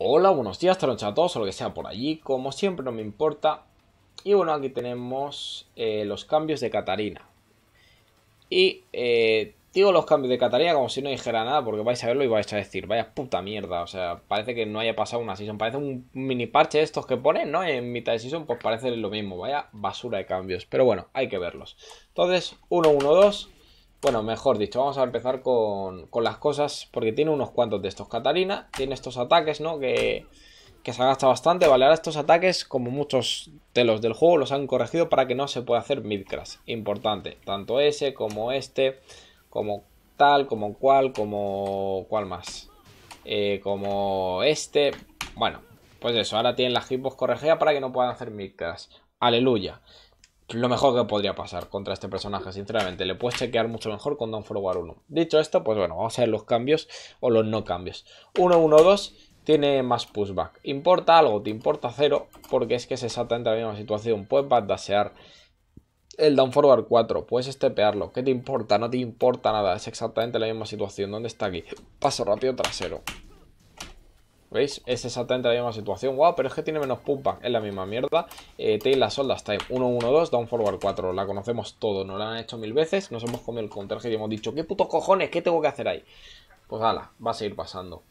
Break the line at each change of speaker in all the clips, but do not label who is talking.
Hola, buenos días, tardes a todos o lo que sea por allí, como siempre no me importa. Y bueno, aquí tenemos eh, los cambios de Catarina. Y eh, digo los cambios de Catarina como si no dijera nada, porque vais a verlo y vais a decir, vaya puta mierda, o sea, parece que no haya pasado una season, parece un mini parche de estos que ponen, ¿no? En mitad de season, pues parece lo mismo, vaya basura de cambios, pero bueno, hay que verlos. Entonces, 1-1-2, bueno, mejor dicho, vamos a empezar con, con, las cosas, porque tiene unos cuantos de estos. Catalina, tiene estos ataques, ¿no? Que, que se gastado bastante. Vale, ahora estos ataques, como muchos de los del juego, los han corregido para que no se pueda hacer midcrash. Importante, tanto ese como este, como tal, como cual, como cual más. Eh, como este, bueno, pues eso, ahora tienen las hipos corregidas para que no puedan hacer midcrash. Aleluya lo mejor que podría pasar contra este personaje, sinceramente. Le puedes chequear mucho mejor con Down Forward 1. Dicho esto, pues bueno, vamos a ver los cambios o los no cambios. 1-1-2 tiene más pushback. ¿Importa algo? ¿Te importa cero? Porque es que es exactamente la misma situación. Puedes backdasear el Down Forward 4, puedes estepearlo. ¿Qué te importa? No te importa nada. Es exactamente la misma situación. ¿Dónde está aquí? Paso rápido trasero. ¿Veis? Es exactamente la misma situación. Wow, pero es que tiene menos pumpa. Es la misma mierda. Eh, las soldas Time 1-1-2, down forward 4. La conocemos todos. Nos la han hecho mil veces. Nos hemos comido el contraje y hemos dicho, ¿qué putos cojones? ¿Qué tengo que hacer ahí? Pues hala, va a seguir pasando.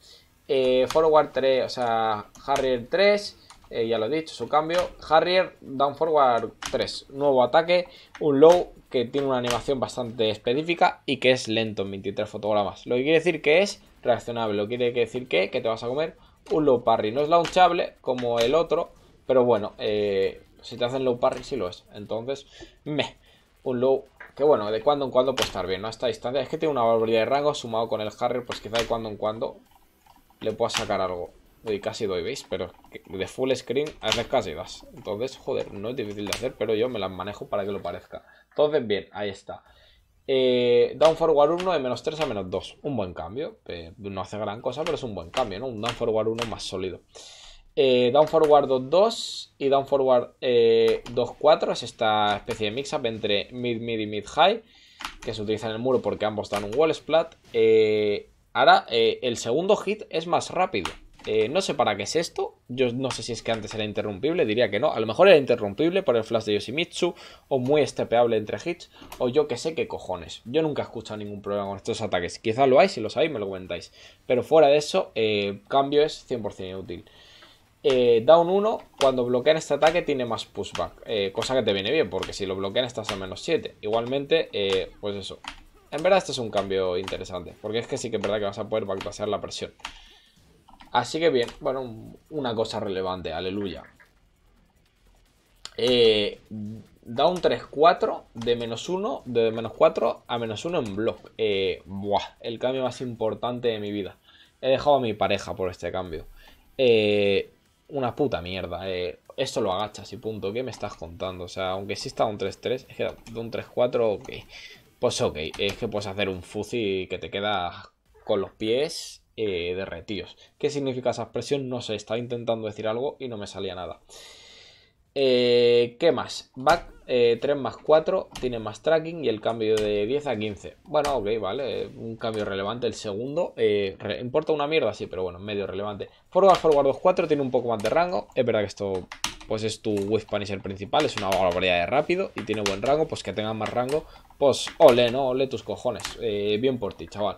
Eh, forward 3, o sea, Harrier 3. Eh, ya lo he dicho, su cambio. Harrier, down forward 3. Nuevo ataque. Un low que tiene una animación bastante específica y que es lento en 23 fotogramas. Lo que quiere decir que es reaccionable. Lo que quiere decir que, que te vas a comer un low parry. No es launchable como el otro, pero bueno, eh, si te hacen low parry sí lo es. Entonces, me un low que bueno, de cuando en cuando puede estar bien, ¿no? A esta distancia es que tiene una barbaridad de rango sumado con el Harrier, pues quizá de cuando en cuando le pueda sacar algo. Uy, casi doy, ¿veis? Pero de full screen a veces casi das. Entonces, joder, no es difícil de hacer, pero yo me las manejo para que lo parezca. Entonces, bien, ahí está. Eh, down forward 1 de menos 3 a menos 2. Un buen cambio. Eh, no hace gran cosa, pero es un buen cambio, ¿no? Un down forward 1 más sólido. Eh, down forward 2, 2 y down forward 2, 4 es esta especie de mix-up entre mid, mid y mid high que se utiliza en el muro porque ambos dan un wall splat. ahora el segundo hit es más rápido. Eh, no sé para qué es esto. Yo no sé si es que antes era interrumpible, diría que no. A lo mejor era interrumpible por el flash de Yoshimitsu, o muy estepeable entre hits, o yo que sé qué cojones. Yo nunca he escuchado ningún problema con estos ataques. Quizás lo hay, si lo sabéis me lo comentáis. Pero fuera de eso, eh, cambio es 100% inútil. Eh, down 1, cuando bloquean este ataque tiene más pushback, cosa que te viene bien, porque si lo bloquean estás a menos 7. Igualmente, pues eso. En verdad esto es un cambio interesante, porque es que sí que es verdad que vas a poder backpasear la presión. Así que bien, bueno, una cosa relevante, aleluya. Eh, da un 3-4 de menos 1, de menos 4 a menos 1 en block. Eh, buah, el cambio más importante de mi vida. He dejado a mi pareja por este cambio. Eh, una puta mierda. Eh. esto lo agachas y punto. ¿Qué me estás contando? O sea, aunque sí está un 3-3, es que da un 3-4, ok. Pues ok, es que puedes hacer un fuzzy que te queda con los pies eh, derretidos. ¿Qué significa esa expresión? No sé, estaba intentando decir algo y no me salía nada. Eh, ¿Qué más? Back 3 eh, más 4 tiene más tracking y el cambio de 10 a 15. Bueno, ok, vale, un cambio relevante. El segundo, eh, importa una mierda, sí, pero bueno, medio relevante. Forward, forward 2, 4 tiene un poco más de rango. Es verdad que esto, pues es tu whiff el principal, es una barbaridad de rápido y tiene buen rango. Pues que tenga más rango, pues ole, no, ole tus cojones. bien por ti, chaval.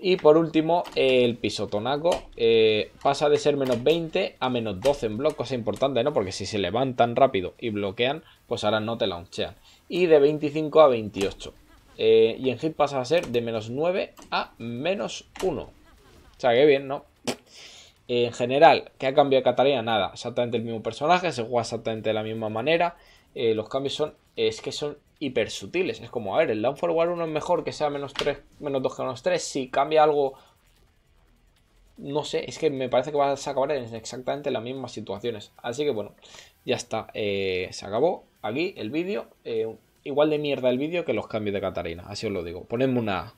Y por último, el pisotonaco eh, pasa de ser menos 20 a menos 12 en block, cosa importante, ¿no? Porque si se levantan rápido y bloquean, pues ahora no te launchean. Y de 25 a 28. Eh, y en hit pasa a ser de menos 9 a menos 1. O sea, qué bien, ¿no? En general, ¿qué ha cambiado Catalina? Nada, exactamente el mismo personaje, se juega exactamente de la misma manera. Eh, los cambios son, es que son hipersutiles Es como, a ver, el down forward 1 es mejor que sea menos 3, menos 2 que menos 3. Si cambia algo, no sé, es que me parece que vas a acabar en exactamente las mismas situaciones. Así que bueno, ya está. Eh, se acabó aquí el vídeo. Eh, igual de mierda el vídeo que los cambios de Catarina, así os lo digo. Ponedme una...